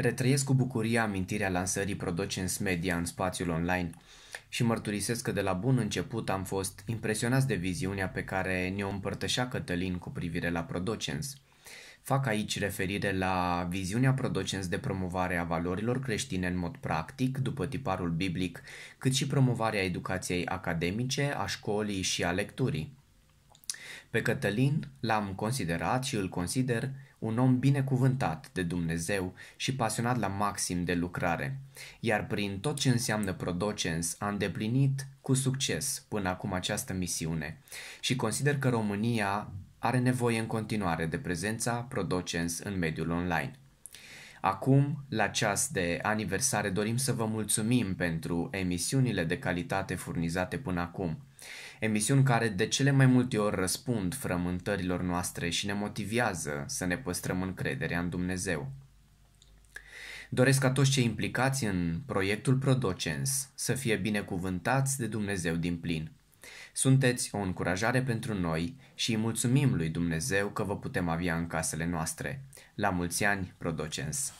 Retrăiesc cu bucurie amintirea lansării Prodocens Media în spațiul online și mărturisesc că de la bun început am fost impresionați de viziunea pe care ne-o împărtășea Cătălin cu privire la Prodocens. Fac aici referire la viziunea Prodocens de promovare a valorilor creștine în mod practic, după tiparul biblic, cât și promovarea educației academice, a școlii și a lecturii. Pe Cătălin l-am considerat și îl consider un om binecuvântat de Dumnezeu și pasionat la maxim de lucrare, iar prin tot ce înseamnă Prodocens a îndeplinit cu succes până acum această misiune și consider că România are nevoie în continuare de prezența Prodocens în mediul online. Acum, la ceas de aniversare, dorim să vă mulțumim pentru emisiunile de calitate furnizate până acum – Emisiuni care de cele mai multe ori răspund frământărilor noastre și ne motivează să ne păstrăm încrederea în Dumnezeu. Doresc ca toți cei implicați în proiectul Prodocens să fie binecuvântați de Dumnezeu din plin. Sunteți o încurajare pentru noi și îi mulțumim lui Dumnezeu că vă putem avea în casele noastre. La mulți ani, Prodocens!